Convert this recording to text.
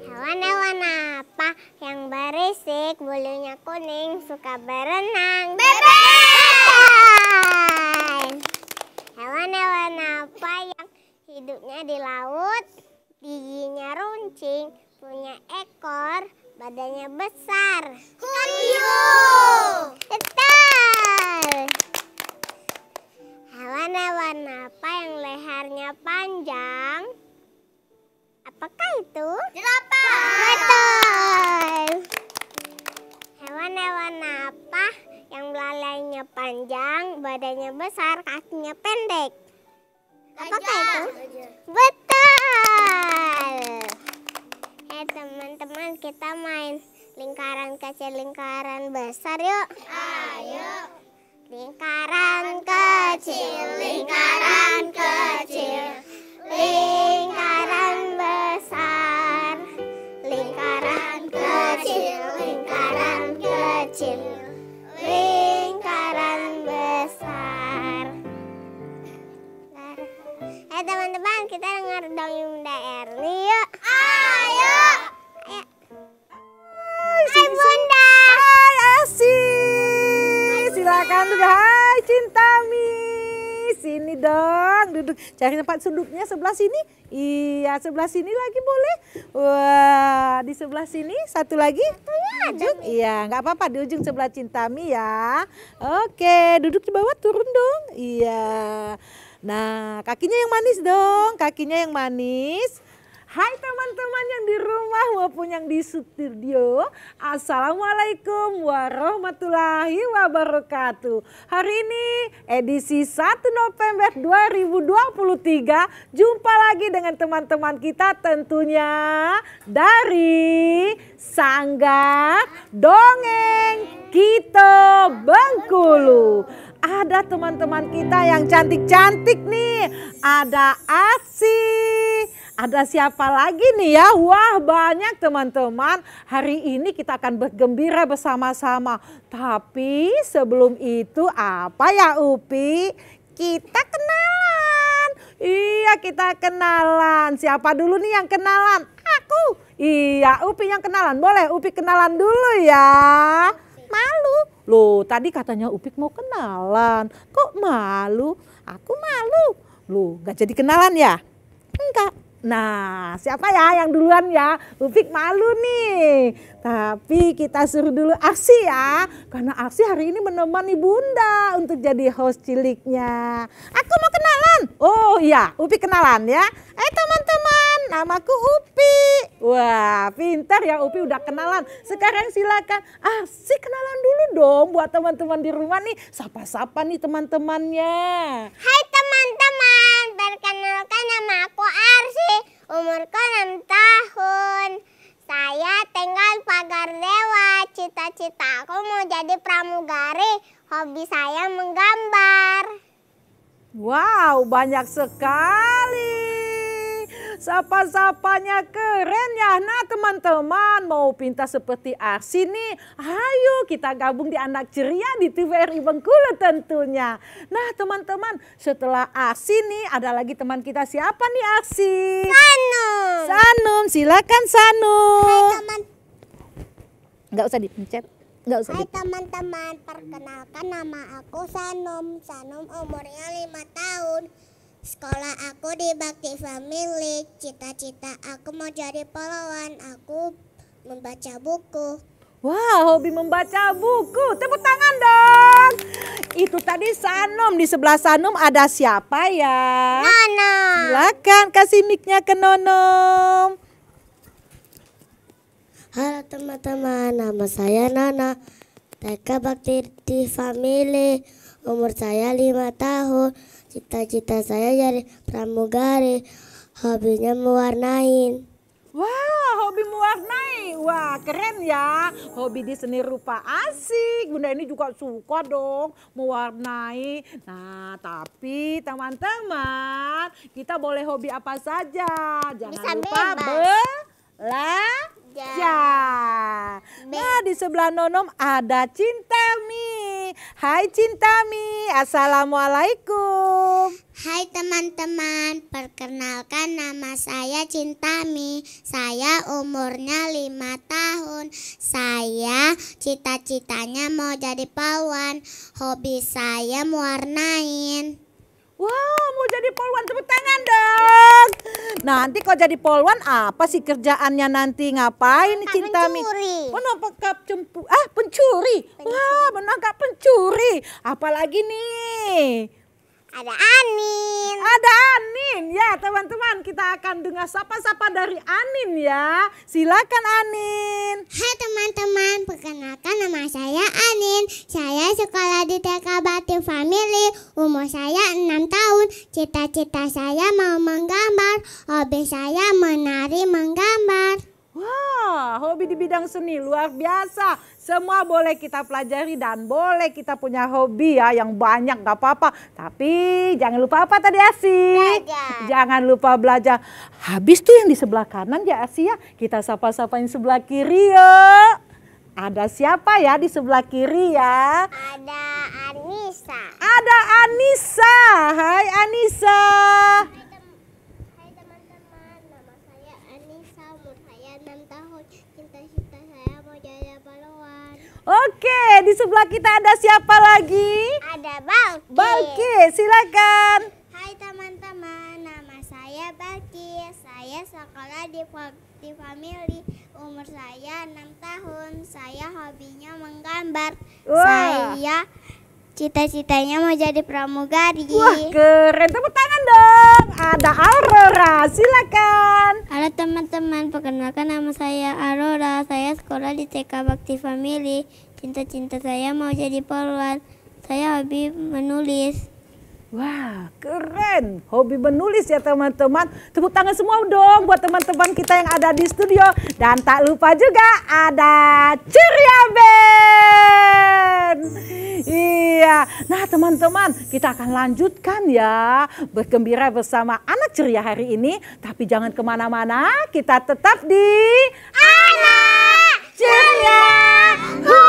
Hewan-hewan apa yang berisik, bulunya kuning, suka berenang? Bebek! Hewan-hewan apa yang hidupnya di laut, giginya runcing, punya ekor, badannya besar? Kuyuk! Hewan apa yang lehernya panjang? Apakah itu? Jerapah. Betul. Hewan-hewan apa yang belalainya panjang, badannya besar, kakinya pendek? Apakah itu? Betul. Eh teman-teman kita main lingkaran kecil lingkaran besar yuk. Ayo. Lingkaran kecil, lingkaran kecil, lingkaran sudah. Hai Cintami. Sini dong duduk. Cari tempat sudutnya sebelah sini. Iya sebelah sini lagi boleh. Wah di sebelah sini satu lagi. Ujung. Iya nggak apa-apa di ujung sebelah Cintami ya. Oke duduk di bawah turun dong. Iya. Nah kakinya yang manis dong. Kakinya yang manis. Hai teman-teman yang di rumah maupun yang di studio. Assalamualaikum warahmatullahi wabarakatuh. Hari ini edisi 1 November 2023. Jumpa lagi dengan teman-teman kita tentunya dari Sangga Dongeng Kito Bengkulu ada teman-teman kita yang cantik-cantik nih. Ada Asih. Ada siapa lagi nih ya? Wah banyak teman-teman. Hari ini kita akan bergembira bersama-sama. Tapi sebelum itu apa ya Upi? Kita kenalan. Iya kita kenalan. Siapa dulu nih yang kenalan? Aku. Iya Upi yang kenalan. Boleh Upi kenalan dulu ya. Malu. Loh tadi katanya Upi mau kenalan. Kok malu? Aku malu. Loh gak jadi kenalan ya? Enggak Nah, siapa ya yang duluan ya? Upik malu nih. Tapi kita suruh dulu Aksi ya. Karena Aksi hari ini menemani Bunda untuk jadi host ciliknya. Aku mau kenalan. Oh iya, Upik kenalan ya. Eh teman-teman, namaku Upi. Wah, pintar ya Upi udah kenalan. Sekarang silakan Aksi kenalan dulu dong buat teman-teman di rumah nih. Sapa-sapa nih teman-temannya. Hai nama aku Arsi, umurku 6 tahun. Saya tinggal pagar dewa, cita cita aku mau jadi pramugari, hobi saya menggambar. Wow, banyak sekali. Sapa-sapanya keren ya. Nah teman-teman mau pintar seperti Arsi nih. Ayo kita gabung di Anak Ceria di TVRI Bengkulu tentunya. Nah teman-teman setelah Arsi nih ada lagi teman kita siapa nih Arsi? Sanum. Sanum silakan Sanum. Hai teman. Gak usah dipencet. Gak usah Hai teman-teman, perkenalkan nama aku Sanum. Sanum umurnya 5 tahun. Sekolah aku di Bakti Family. Cita-cita aku mau jadi pahlawan. Aku membaca buku. Wow, hobi membaca buku. Tepuk tangan dong. Itu tadi Sanum. Di sebelah Sanum ada siapa ya? Nono. Silakan kasih mic-nya ke Nonom. Halo teman-teman, nama saya Nana. TK Bakti di Family. Umur saya lima tahun. Cita-cita saya jadi pramugari, hobinya mewarnain. Wah, wow, hobi mewarnai. Wah, keren ya. Hobi di seni rupa asik. Bunda ini juga suka dong mewarnai. Nah, tapi teman-teman, kita boleh hobi apa saja. Jangan Bisa lupa belajar. Nah, di sebelah Nonom ada Cintami. Hai Cintami, Assalamualaikum. Hai teman-teman, perkenalkan nama saya Cintami. Saya umurnya lima tahun. Saya cita-citanya mau jadi pawan. Hobi saya mewarnain. Wow, mau jadi polwan tepuk tangan dong. Nanti kalau jadi polwan apa sih kerjaannya nanti ngapain Kak Cintami? Pencuri. Menangkap cempu ah pencuri. pencuri. Wah, menangkap pencuri. Apalagi nih? ada Anin. Ada Anin. Ya, teman-teman, kita akan dengar sapa-sapa dari Anin ya. Silakan Anin. Hai teman-teman, perkenalkan nama saya Anin. Saya sekolah di TK Batu Family. Umur saya 6 tahun. Cita-cita saya mau menggambar. Hobi saya menari menggambar. Wah, hobi di bidang seni luar biasa. Semua boleh kita pelajari dan boleh kita punya hobi ya yang banyak gak apa-apa. Tapi jangan lupa apa tadi Asi? Belajar. Jangan lupa belajar. Habis tuh yang di sebelah kanan ya Asi ya. Kita sapa-sapain sebelah kiri ya. Ada siapa ya di sebelah kiri ya? Ada Anissa. Ada Anissa. Hai Anissa. di sebelah kita ada siapa lagi? Ada Balkis. Balkis, silakan. Hai teman-teman, nama saya Balkis. Saya sekolah di di family. Umur saya 6 tahun. Saya hobinya menggambar. Wow. Saya cita-citanya mau jadi pramugari. Wah, keren. Tepuk tangan dong. Ada Aurora, silakan. Halo teman-teman, perkenalkan nama saya Aurora. Saya sekolah di TK Bakti Family. Cinta-cinta saya mau jadi polwan. Saya hobi menulis. Wah, keren. Hobi menulis ya teman-teman. Tepuk tangan semua dong buat teman-teman kita yang ada di studio. Dan tak lupa juga ada Ceria Band. Iya. Nah teman-teman, kita akan lanjutkan ya. Bergembira bersama anak ceria hari ini. Tapi jangan kemana-mana, kita tetap di... Anak Ceria